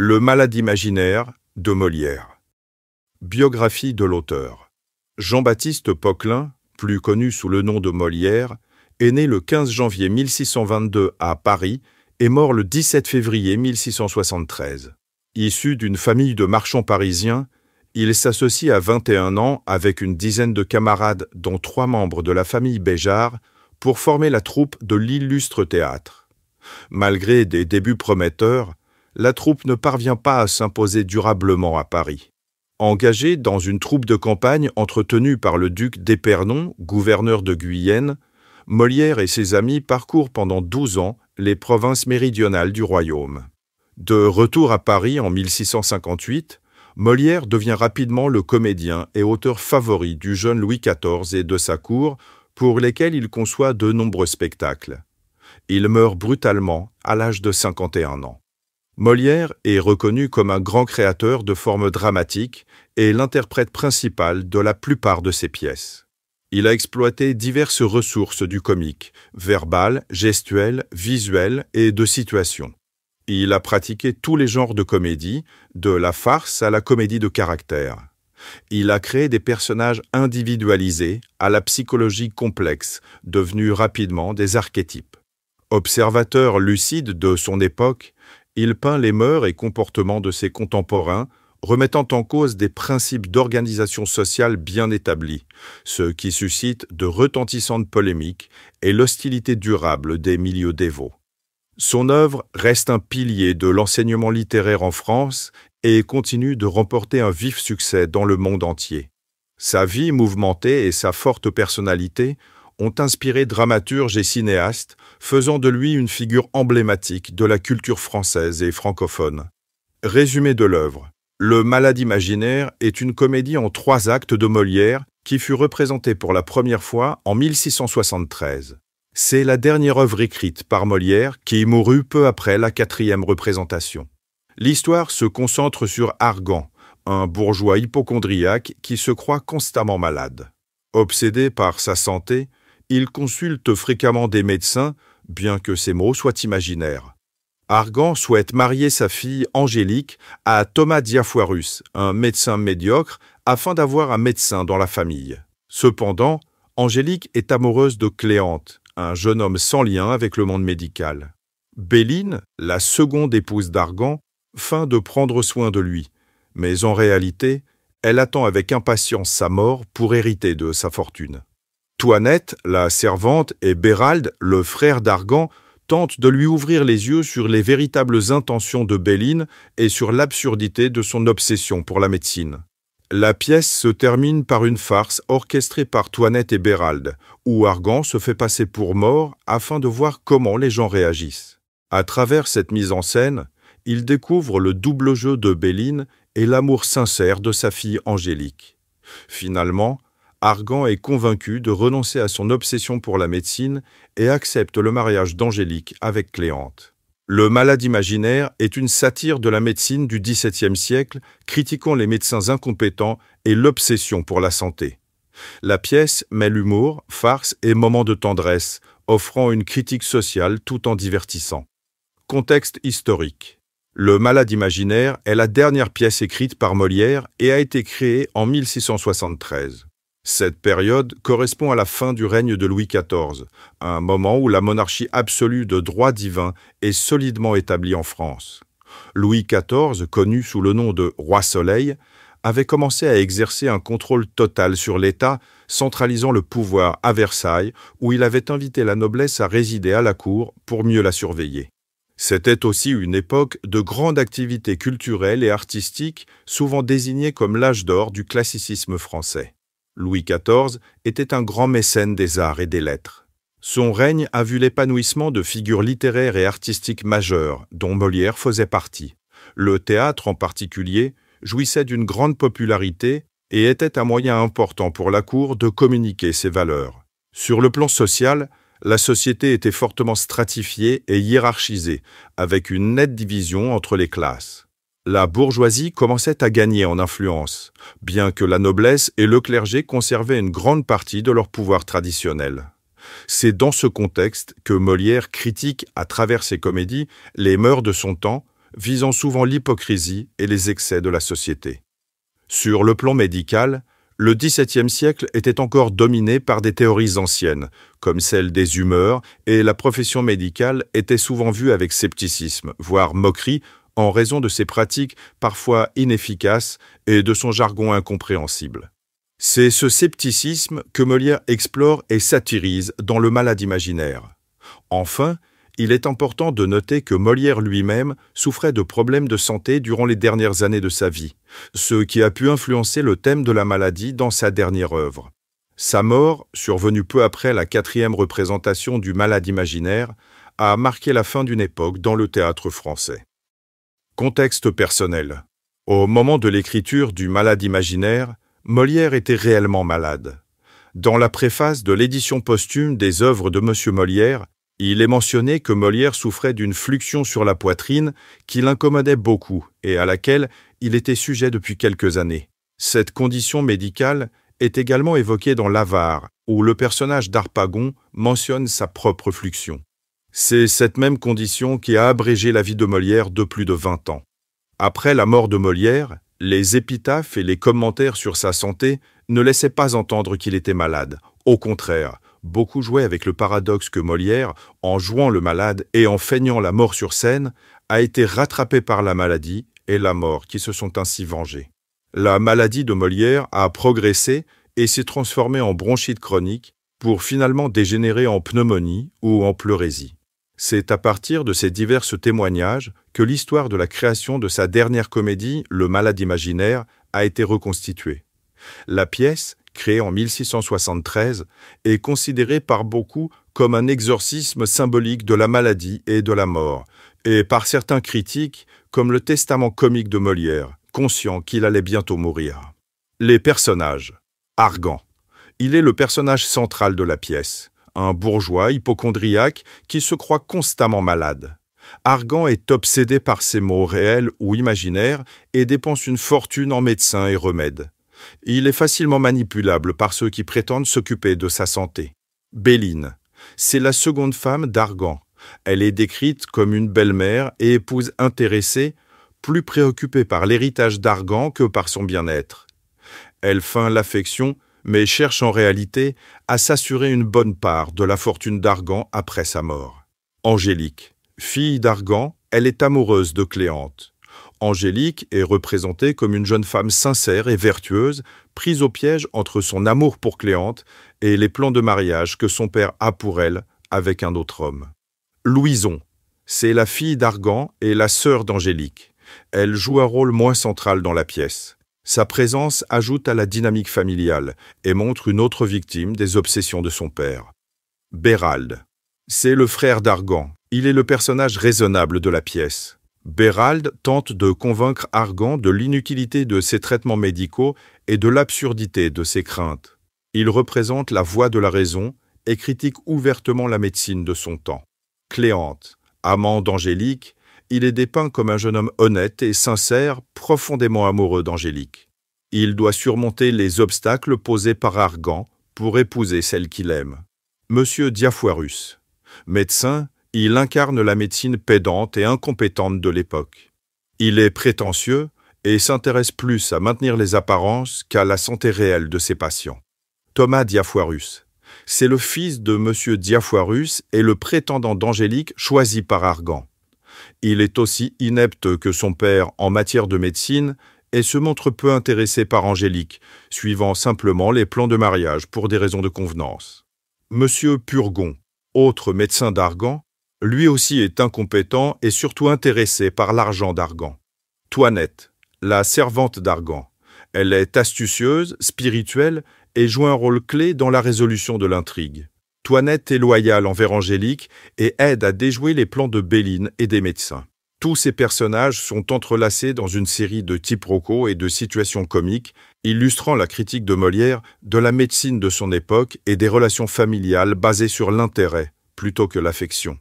Le malade imaginaire de Molière. Biographie de l'auteur. Jean-Baptiste Poquelin, plus connu sous le nom de Molière, est né le 15 janvier 1622 à Paris et mort le 17 février 1673. Issu d'une famille de marchands parisiens, il s'associe à 21 ans avec une dizaine de camarades, dont trois membres de la famille Béjart, pour former la troupe de l'illustre théâtre. Malgré des débuts prometteurs, la troupe ne parvient pas à s'imposer durablement à Paris. Engagé dans une troupe de campagne entretenue par le duc d'Épernon, gouverneur de Guyenne, Molière et ses amis parcourent pendant douze ans les provinces méridionales du royaume. De retour à Paris en 1658, Molière devient rapidement le comédien et auteur favori du jeune Louis XIV et de sa cour, pour lesquels il conçoit de nombreux spectacles. Il meurt brutalement à l'âge de 51 ans. Molière est reconnu comme un grand créateur de formes dramatiques et l'interprète principal de la plupart de ses pièces. Il a exploité diverses ressources du comique, verbal, gestuelles, visuelles et de situation. Il a pratiqué tous les genres de comédie, de la farce à la comédie de caractère. Il a créé des personnages individualisés à la psychologie complexe, devenus rapidement des archétypes. Observateur lucide de son époque, il peint les mœurs et comportements de ses contemporains, remettant en cause des principes d'organisation sociale bien établis, ce qui suscite de retentissantes polémiques et l'hostilité durable des milieux dévots. Son œuvre reste un pilier de l'enseignement littéraire en France et continue de remporter un vif succès dans le monde entier. Sa vie mouvementée et sa forte personnalité ont inspiré dramaturges et cinéastes, faisant de lui une figure emblématique de la culture française et francophone. Résumé de l'œuvre. Le Malade imaginaire est une comédie en trois actes de Molière qui fut représentée pour la première fois en 1673. C'est la dernière œuvre écrite par Molière qui mourut peu après la quatrième représentation. L'histoire se concentre sur Argan, un bourgeois hypochondriaque qui se croit constamment malade. Obsédé par sa santé, il consulte fréquemment des médecins, bien que ces mots soient imaginaires. Argan souhaite marier sa fille Angélique à Thomas Diafoirus, un médecin médiocre, afin d'avoir un médecin dans la famille. Cependant, Angélique est amoureuse de Cléante, un jeune homme sans lien avec le monde médical. Béline, la seconde épouse d'Argan, feint de prendre soin de lui, mais en réalité, elle attend avec impatience sa mort pour hériter de sa fortune. Toinette, la servante, et Bérald, le frère d'Argan, tentent de lui ouvrir les yeux sur les véritables intentions de Béline et sur l'absurdité de son obsession pour la médecine. La pièce se termine par une farce orchestrée par Toinette et Bérald, où Argan se fait passer pour mort afin de voir comment les gens réagissent. À travers cette mise en scène, il découvre le double jeu de Béline et l'amour sincère de sa fille Angélique. Finalement, Argan est convaincu de renoncer à son obsession pour la médecine et accepte le mariage d'Angélique avec Cléante. Le malade imaginaire est une satire de la médecine du XVIIe siècle, critiquant les médecins incompétents et l'obsession pour la santé. La pièce mêle humour, farce et moments de tendresse, offrant une critique sociale tout en divertissant. Contexte historique. Le malade imaginaire est la dernière pièce écrite par Molière et a été créée en 1673. Cette période correspond à la fin du règne de Louis XIV, un moment où la monarchie absolue de droit divin est solidement établie en France. Louis XIV, connu sous le nom de Roi Soleil, avait commencé à exercer un contrôle total sur l'État, centralisant le pouvoir à Versailles, où il avait invité la noblesse à résider à la cour pour mieux la surveiller. C'était aussi une époque de grande activité culturelle et artistique, souvent désignée comme l'âge d'or du classicisme français. Louis XIV, était un grand mécène des arts et des lettres. Son règne a vu l'épanouissement de figures littéraires et artistiques majeures, dont Molière faisait partie. Le théâtre en particulier jouissait d'une grande popularité et était un moyen important pour la cour de communiquer ses valeurs. Sur le plan social, la société était fortement stratifiée et hiérarchisée, avec une nette division entre les classes la bourgeoisie commençait à gagner en influence, bien que la noblesse et le clergé conservaient une grande partie de leur pouvoir traditionnel. C'est dans ce contexte que Molière critique à travers ses comédies les mœurs de son temps, visant souvent l'hypocrisie et les excès de la société. Sur le plan médical, le XVIIe siècle était encore dominé par des théories anciennes, comme celle des humeurs, et la profession médicale était souvent vue avec scepticisme, voire moquerie, en raison de ses pratiques parfois inefficaces et de son jargon incompréhensible. C'est ce scepticisme que Molière explore et satirise dans Le malade imaginaire. Enfin, il est important de noter que Molière lui-même souffrait de problèmes de santé durant les dernières années de sa vie, ce qui a pu influencer le thème de la maladie dans sa dernière œuvre. Sa mort, survenue peu après la quatrième représentation du malade imaginaire, a marqué la fin d'une époque dans le théâtre français. Contexte personnel. Au moment de l'écriture du Malade imaginaire, Molière était réellement malade. Dans la préface de l'édition posthume des œuvres de M. Molière, il est mentionné que Molière souffrait d'une fluxion sur la poitrine qui l'incommodait beaucoup et à laquelle il était sujet depuis quelques années. Cette condition médicale est également évoquée dans l'Avare, où le personnage d'Arpagon mentionne sa propre fluxion. C'est cette même condition qui a abrégé la vie de Molière de plus de 20 ans. Après la mort de Molière, les épitaphes et les commentaires sur sa santé ne laissaient pas entendre qu'il était malade. Au contraire, beaucoup jouaient avec le paradoxe que Molière, en jouant le malade et en feignant la mort sur scène, a été rattrapé par la maladie et la mort qui se sont ainsi vengés. La maladie de Molière a progressé et s'est transformée en bronchite chronique pour finalement dégénérer en pneumonie ou en pleurésie. C'est à partir de ces divers témoignages que l'histoire de la création de sa dernière comédie, Le Malade imaginaire, a été reconstituée. La pièce, créée en 1673, est considérée par beaucoup comme un exorcisme symbolique de la maladie et de la mort, et par certains critiques comme le testament comique de Molière, conscient qu'il allait bientôt mourir. Les personnages. Argan. Il est le personnage central de la pièce un bourgeois hypochondriaque qui se croit constamment malade. Argan est obsédé par ses maux réels ou imaginaires et dépense une fortune en médecins et remèdes. Il est facilement manipulable par ceux qui prétendent s'occuper de sa santé. Béline, c'est la seconde femme d'Argan. Elle est décrite comme une belle-mère et épouse intéressée, plus préoccupée par l'héritage d'Argan que par son bien-être. Elle feint l'affection mais cherche en réalité à s'assurer une bonne part de la fortune d'Argan après sa mort. Angélique, fille d'Argan, elle est amoureuse de Cléante. Angélique est représentée comme une jeune femme sincère et vertueuse, prise au piège entre son amour pour Cléante et les plans de mariage que son père a pour elle avec un autre homme. Louison, c'est la fille d'Argan et la sœur d'Angélique. Elle joue un rôle moins central dans la pièce. Sa présence ajoute à la dynamique familiale et montre une autre victime des obsessions de son père. Bérald. C'est le frère d'Argan. Il est le personnage raisonnable de la pièce. Bérald tente de convaincre Argan de l'inutilité de ses traitements médicaux et de l'absurdité de ses craintes. Il représente la voix de la raison et critique ouvertement la médecine de son temps. Cléante, amant d'Angélique, il est dépeint comme un jeune homme honnête et sincère, profondément amoureux d'Angélique. Il doit surmonter les obstacles posés par Argan pour épouser celle qu'il aime. Monsieur Diafoirus, médecin, il incarne la médecine pédante et incompétente de l'époque. Il est prétentieux et s'intéresse plus à maintenir les apparences qu'à la santé réelle de ses patients. Thomas Diafoirus, c'est le fils de Monsieur Diafoirus et le prétendant d'Angélique choisi par Argan. Il est aussi inepte que son père en matière de médecine et se montre peu intéressé par Angélique, suivant simplement les plans de mariage pour des raisons de convenance. Monsieur Purgon, autre médecin d'Argan, lui aussi est incompétent et surtout intéressé par l'argent d'Argan. Toinette, la servante d'Argan. Elle est astucieuse, spirituelle et joue un rôle clé dans la résolution de l'intrigue. Toinette est loyale envers Angélique et aide à déjouer les plans de Béline et des médecins. Tous ces personnages sont entrelacés dans une série de quiproquos et de situations comiques, illustrant la critique de Molière de la médecine de son époque et des relations familiales basées sur l'intérêt plutôt que l'affection.